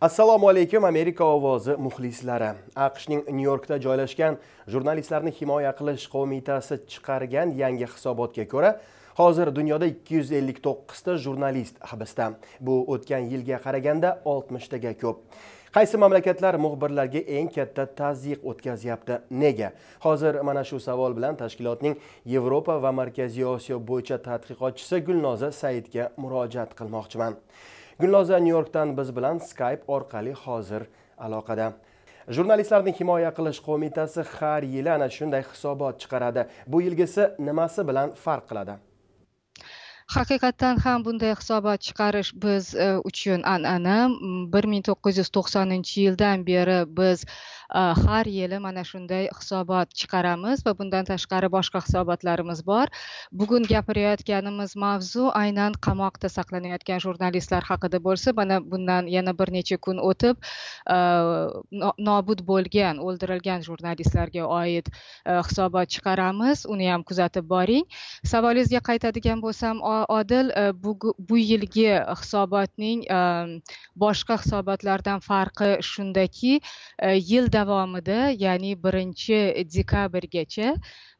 assalomu alaykum amerika ovozi muxlislari aqshning nyu yorkda joylashgan jurnalistlarni himoya qilish qo'mitasi chiqargan yangi hisobotga ko'ra hozir dunyoda 259 ta jurnalist hibsda bu o'tgan yilga qaraganda 60 taga ko'p qaysi mamlakatlar muxbirlarga eng katta tazyiq o'tkazyapti nega hozir mana shu savol bilan tashkilotning yevropa va markaziy osiyo bo'yicha tadqiqotchisi gulnoza saidga murojaat qilmoqchiman gulnoza nyu yorkdan biz bilan skype orqali hozir aloqada jurnalistlarni himoya qilish qo'mitasi har yili ana shunday hisobot chiqaradi bu yilgisi nimasi bilan farq qiladi haqiqatdan ham bunday hisobot chiqarish biz e, uchun an'ana bir ming to'qqiz yuz to'qsoninchi yildan beri biz e, har yili mana shunday hisobot chiqaramiz va bundan tashqari boshqa hisobotlarimiz bor bugun gapirayotganimiz mavzu aynan qamoqda saqlanayotgan jurnalistlar haqida bo'lsa mana bundan yana bir necha kun o'tib e, nobud bo'lgan o'ldirilgan jurnalistlarga oid hisobot chiqaramiz uni ham kuzatib boring savolingizga qaytadigan bo'lsam odil e, bu yilgi hisobotning e, boshqa hisobotlardan farqi shundaki e, yil davomida ya'ni birinchi dekabrgacha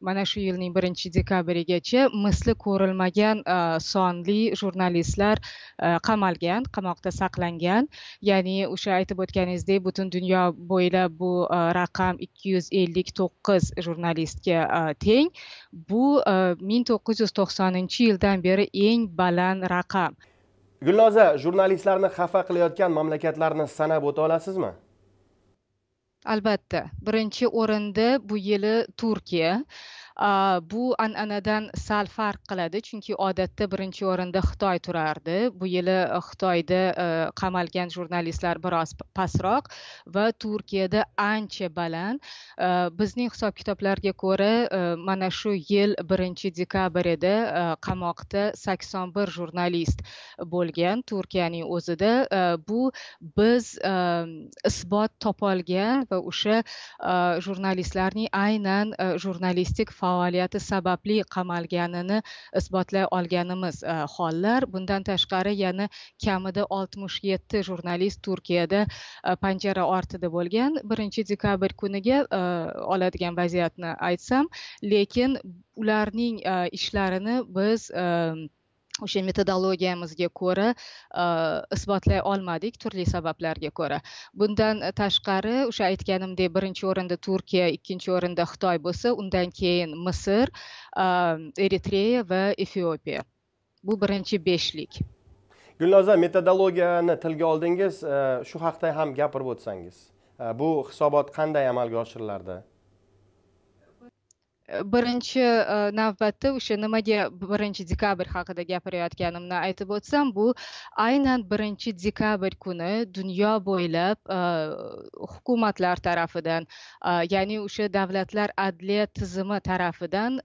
mana shu yilning birinchi dekabrigacha misli ko'rilmagan e, sonli jurnalistlar e, qamalgan qamoqda saqlangan ya'ni o'sha aytib o'tganingizdek butun dunyo bo'ylab bu e, raqam ikki yuz ellik to'qqiz jurnalistga teng bu ming to'qqiz yuz to'qsoninchi yildan beri eng baland raqam gulnoza jurnalistlarni xafa qilayotgan mamlakatlarni sanab o'ta olasizmi albatta birinchi o'rinda bu yili turkiya bu an'anadan sal farq qiladi chunki odatda birinchi o'rinda xitoy turardi bu yili xitoyda qamalgan jurnalistlar biroz pastroq va turkiyada ancha baland bizning hisob kitoblarga ko'ra mana shu yil birinchi dekabrida qamoqda sakson bir jurnalist bo'lgan turkiyaning o'zida bu biz isbot topolgan va o'sha jurnalistlarning aynan jurnalistik faoliyati sababli qamalganini isbotlay olganimiz e, hollar bundan tashqari yana kamida oltmish yetti jurnalist turkiyada e, panjara ortida bo'lgan birinchi dekabr kuniga e, oladigan vaziyatni aytsam lekin ularning ishlarini biz o'sha metodologiyamizga ko'ra e, isbotlay olmadik turli sabablarga ko'ra bundan e, tashqari o'sha aytganimdek birinchi o'rinda turkiya ikkinchi o'rinda xitoy bo'lsa undan keyin misr e, eritreya va efiopiya bu birinchi beshlik gulnoza metodologiyani tilga oldingiz shu haqida ham gapirib o'tsangiz bu hisobot qanday amalga oshirilardi birinchi e, navbatda o'sha nimaga birinchi dekabr haqida gapirayotganimni aytib o'tsam bu aynan birinchi dekabr kuni dunyo bo'ylab e, hukumatlar tarafidan e, ya'ni o'sha davlatlar adliya tizimi tarafidan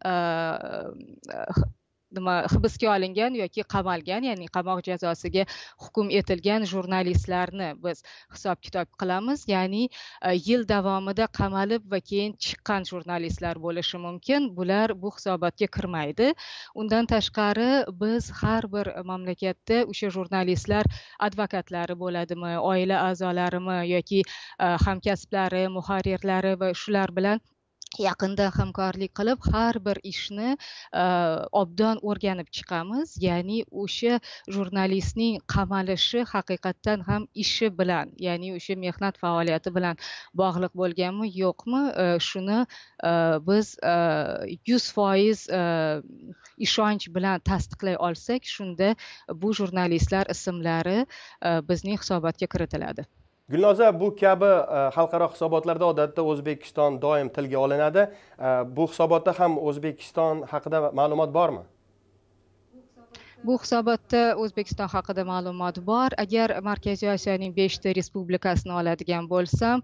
nima hibsga olingan yoki qamalgan ya'ni qamoq jazosiga hukm etilgan jurnalistlarni biz hisob kitob qilamiz ya'ni e, yil davomida qamalib va keyin chiqqan jurnalistlar bo'lishi mumkin bular bu hisobotga kirmaydi undan tashqari biz har bir mamlakatda o'sha jurnalistlar advokatlari bo'ladimi oila a'zolarimi yoki e, hamkasblari muharrirlari va shular bilan yaqinda hamkorlik qilib har bir ishni e, obdon o'rganib chiqamiz ya'ni o'sha jurnalistning qamalishi haqiqatdan ham ishi bilan ya'ni o'sha mehnat faoliyati bilan bog'liq bo'lganmi yo'qmi e, shuni e, biz yuz foiz ishonch bilan tasdiqlay olsak shunda bu jurnalistlar ismlari bizning hisobotga kiritiladi gulnoza bu kabi e, xalqaro hisobotlarda odatda o'zbekiston doim tilga olinadi e, bu hisobotda ham o'zbekiston haqida ma'lumot bormi bu hisobotda o'zbekiston haqida ma'lumot bor agar markaziy osiyoning beshta respublikasini oladigan bo'lsam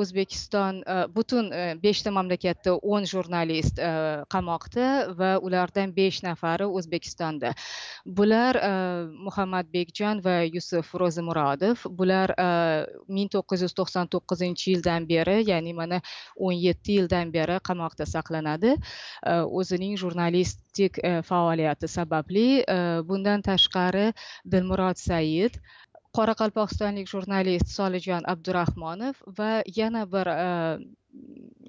o'zbekiston butun e, beshta mamlakatda o'n jurnalist e, qamoqda va ulardan besh nafari o'zbekistonda bular e, muhammadbekjon va yusuf ro'zimurodov bular ming to'qqiz yuz to'qson to'qqizinchi yildan beri ya'ni mana o'n yetti yildan beri qamoqda saqlanadi o'zining jurnalist artistik e, faoliyati sababli e, bundan tashqari dilmurod said qoraqalpog'istonlik jurnalist solijon abdurahmonov va yana bir e,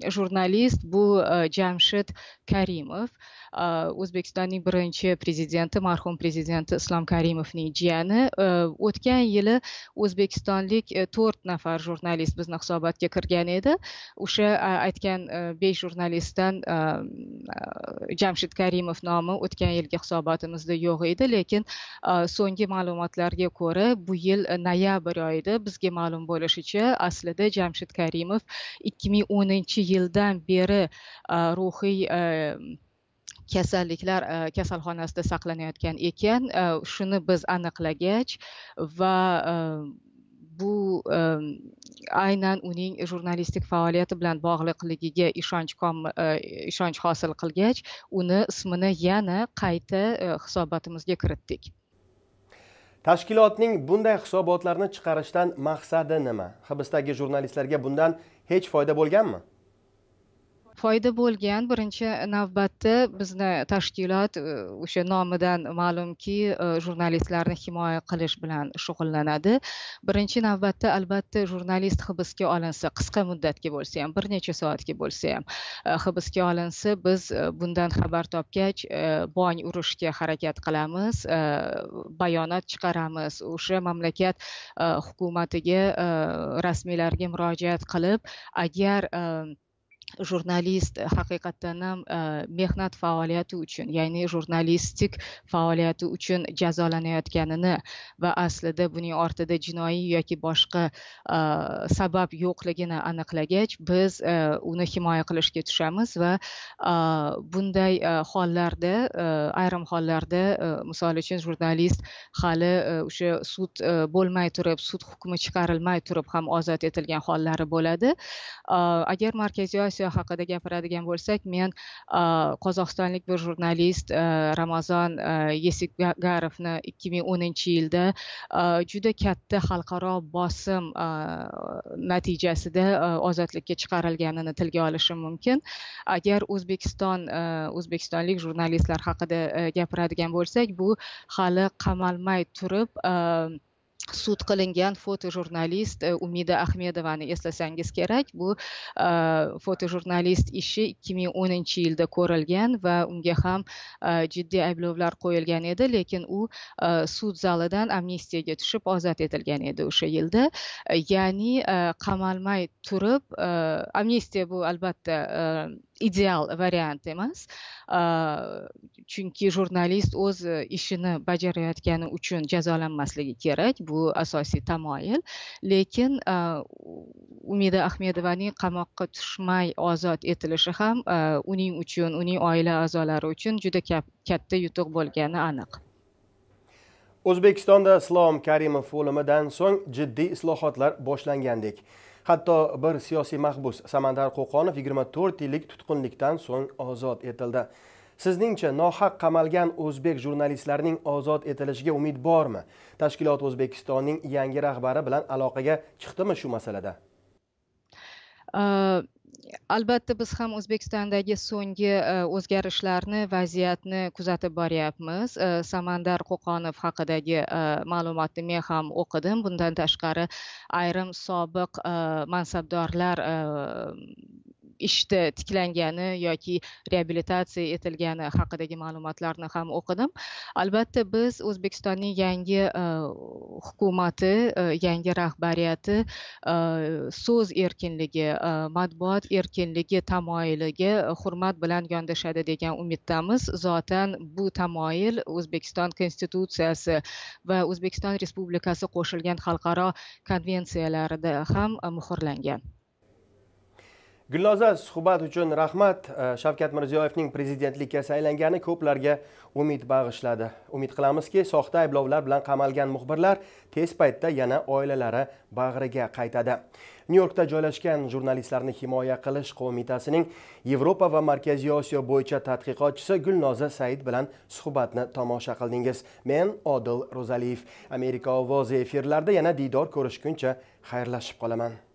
jurnalist bu jamshid karimov o'zbekistonning birinchi prezidenti marhum prezidenti islom karimovning jiyani o'tgan yili o'zbekistonlik э, to'rt nafar jurnalist bizni hisobotga kirgan edi o'sha aytgan e, besh jurnalistdan e, e, jamshid karimov nomi o'tgan yilgi hisobotimizda yo'q edi lekin so'nggi ma'lumotlarga ko'ra bu yil noyabr oyida bizga ma'lum bo'lishicha aslida jamshid karimov ikki ming o'ninchi yildan beri ruhiy kasalliklar kasalxonasida saqlanayotgan ekan shuni biz aniqlagach va bu aynan uning jurnalistik faoliyati bilan bog'liqligiga ishonch ishonch hosil qilgach uni ismini yana qayta hisobotimizga kiritdik tashkilotning bunday hisobotlarni chiqarishdan maqsadi nima hibsdagi jurnalistlarga bundan hech foyda bo'lganmi foyda bo'lgan birinchi navbatda bizni tashkilot e, o'sha nomidan ma'lumki e, jurnalistlarni himoya qilish bilan shug'ullanadi birinchi navbatda albatta jurnalist hibsga olinsa qisqa muddatga bo'lsa ham bir necha soatga bo'lsa ham e, hibsga olinsa biz bundan xabar topgach bong urishga harakat qilamiz bayonot chiqaramiz o'sha mamlakat hukumatiga rasmiylarga murojaat qilib agar jurnalist haqiqatdan ham mehnat faoliyati uchun ya'ni jurnalistik faoliyati uchun jazolanayotganini va aslida buning ortida jinoiy yoki boshqa sabab yo'qligini aniqlagach biz uni himoya qilishga tushamiz va bunday hollarda ayrim hollarda misol uchun jurnalist hali o'sha sud bo'lmay turib sud hukmi chiqarilmay turib ham ozod etilgan hollari bo'ladi agar markaziy osiyo rossiya haqida gapiradigan bo'lsak men qozog'istonlik bir jurnalist ramazon yesigarovni ikki ming o'ninchi yilda juda katta xalqaro bosim natijasida ozodlikka chiqarilganini tilga olishim mumkin agar o'zbekiston o'zbekistonlik jurnalistlar haqida gapiradigan bo'lsak bu hali qamalmay turib sud qilingan fotojurnalist umida ahmedovani eslasangiz kerak bu fotojurnalist ishi ikki ming o'ninchi yilda ko'rilgan va unga ham jiddiy ayblovlar qo'yilgan edi lekin u sud zalidan amnistiyaga tushib ozod etilgan edi o'sha yilda ya'ni qamalmay turib amnistiya bu albatta ideal variant emas chunki jurnalist o'z ishini bajarayotgani uchun jazolanmasligi kerak bu asosiy tamoyil lekin umida ahmedovaning qamoqqa tushmay ozod etilishi ham uning uchun uning oila a'zolari uchun juda katta yutuq bo'lgani aniq o'zbekistonda islom karimov o'limidan so'ng jiddiy islohotlar boshlangandek hatto bir siyosiy mahbus samandar qo'qonov yigirma to'rt yillik tutqunlikdan so'ng ozod etildi sizningcha nohaq qamalgan o'zbek jurnalistlarining ozod etilishiga umid bormi tashkilot o'zbekistonning yangi rahbari bilan aloqaga chiqdimi shu masalada albatta biz ham o'zbekistondagi so'nggi e, o'zgarishlarni vaziyatni kuzatib boryapmiz e, samandar qo'qonov haqidagi e, ma'lumotni men ham o'qidim bundan tashqari ayrim sobiq mansabdorlar ishda tiklangani yoki reabilitatsiya etilgani haqidagi ma'lumotlarni ham o'qidim albatta biz o'zbekistonning yangi e, hukumati e, yangi rahbariyati e, so'z erkinligi matbuot erkinligi tamoyiliga hurmat bilan yondashadi degan umiddamiz zotan bu tamoyil o'zbekiston konstitutsiyasi va o'zbekiston respublikasi qo'shilgan xalqaro konvensiyalarida ham muhrlangan gulnoza suhbat uchun rahmat shavkat mirziyoyevning prezidentlikka saylangani ko'plarga umid bag'ishladi umid qilamizki soxta ayblovlar bilan qamalgan muxbirlar tez paytda yana oilalari bag'riga qaytadi nyu yorkda joylashgan jurnalistlarni himoya qilish qo'mitasining yevropa va markaziy osiyo bo'yicha tadqiqotchisi gulnoza said bilan suhbatni tomosha qildingiz men odil ro'zaliyev amerika ovozi efirlarida yana diydor ko'rishguncha xayrlashib qolaman